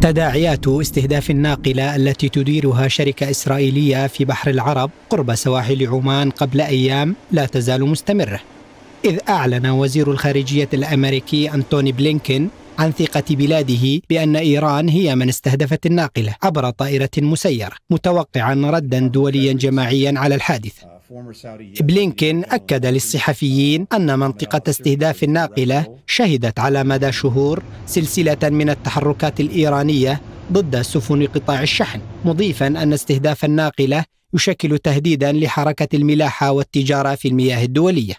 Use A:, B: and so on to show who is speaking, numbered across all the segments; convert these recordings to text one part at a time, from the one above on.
A: تداعيات استهداف الناقلة التي تديرها شركة إسرائيلية في بحر العرب قرب سواحل عمان قبل أيام لا تزال مستمرة إذ أعلن وزير الخارجية الأمريكي أنتوني بلينكين عن ثقة بلاده بأن إيران هي من استهدفت الناقلة عبر طائرة مسيرة متوقعا ردا دوليا جماعيا على الحادثة بلينكين أكد للصحفيين أن منطقة استهداف الناقلة شهدت على مدى شهور سلسلة من التحركات الإيرانية ضد سفن قطاع الشحن مضيفا أن استهداف الناقلة يشكل تهديدا لحركة الملاحة والتجارة في المياه الدولية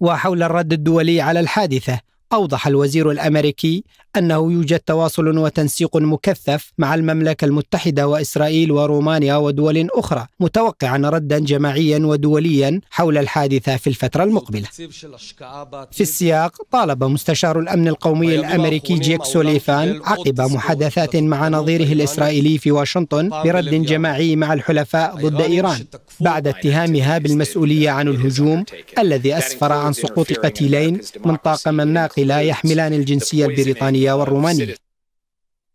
A: وحول الرد الدولي على الحادثة أوضح الوزير الأمريكي أنه يوجد تواصل وتنسيق مكثف مع المملكة المتحدة وإسرائيل ورومانيا ودول أخرى متوقعا ردا جماعيا ودوليا حول الحادثة في الفترة المقبلة في السياق طالب مستشار الأمن القومي الأمريكي جيك سوليفان عقب محادثات مع نظيره الإسرائيلي في واشنطن برد جماعي مع الحلفاء ضد إيران بعد اتهامها بالمسؤولية عن الهجوم الذي أسفر عن سقوط قتيلين من طاقم الناقله يحملان الجنسية البريطانية والروماني والرومانية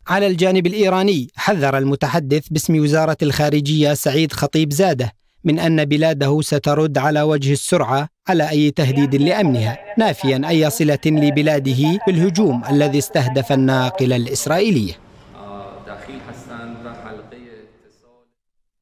A: على الجانب الإيراني حذر المتحدث باسم وزارة الخارجية سعيد خطيب زاده من أن بلاده سترد على وجه السرعة على أي تهديد لأمنها نافيا أي صلة لبلاده بالهجوم الذي استهدف الناقلة الإسرائيلية آه،